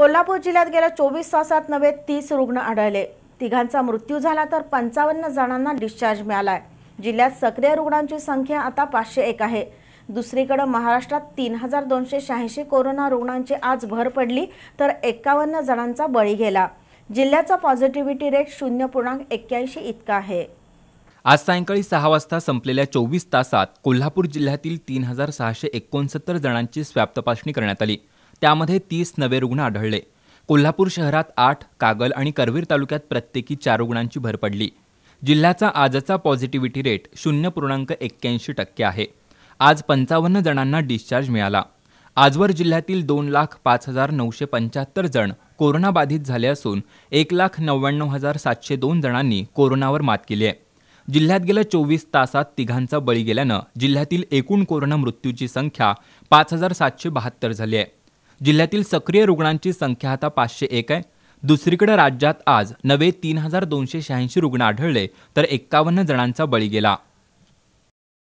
कोल्हापूर जिल्ह्यात गेल्या चोवीस तासात नवे तीस रुग्ण आढळले तिघांचा मृत्यू झाला तर पंचावन्न जणांना डिस्चार्ज मिळाला आहे जिल्ह्यात सक्रिय रुग्णांची संख्या आता पाचशे एक आहे दुसरीकडे महाराष्ट्रात तीन हजार दोनशे शहाऐंशी कोरोना रुग्णांची आज भर पडली तर एकावन्न जणांचा बळी गेला जिल्ह्याचा पॉझिटिव्हिटी रेट शून्य पूर्णांक एक्क्याऐंशी इतका आहे आज सायंकाळी सहा वाजता संपलेल्या चोवीस तासात कोल्हापूर जिल्ह्यातील तीन हजार सहाशे एकोणसत्तर जणांची स्वॅप तपासणी करण्यात आली त्यामध्ये तीस नवे रुग्ण आढळले कोल्हापूर शहरात आठ कागल आणि करवीर तालुक्यात प्रत्येकी चार रुग्णांची भर पडली जिल्ह्याचा आजचा पॉझिटिव्हिटी रेट शून्य पूर्णांक एक्क्याऐंशी टक्के आहे आज पंचावन्न जणांना डिस्चार्ज मिळाला आजवर जिल्ह्यातील दोन लाख पाच हजार नऊशे पंच्याहत्तर जण कोरोनाबाधित झाले असून एक लाख नव्याण्णव हजार सातशे दोन जणांनी कोरोनावर मात केली आहे जिल्ह्यात गेल्या चोवीस तासात तिघांचा बळी गेल्यानं जिल्ह्यातील एकूण कोरोना मृत्यूची संख्या पाच हजार सातशे बहात्तर झाली आहे जिल्ह्यातील सक्रिय रुग्णांची संख्या आता पाचशे एक आहे दुसरीकडे राज्यात आज नवे तीन हजार दोनशे शहाऐंशी रुग्ण आढळले तर एक्कावन्न जणांचा बळी गेला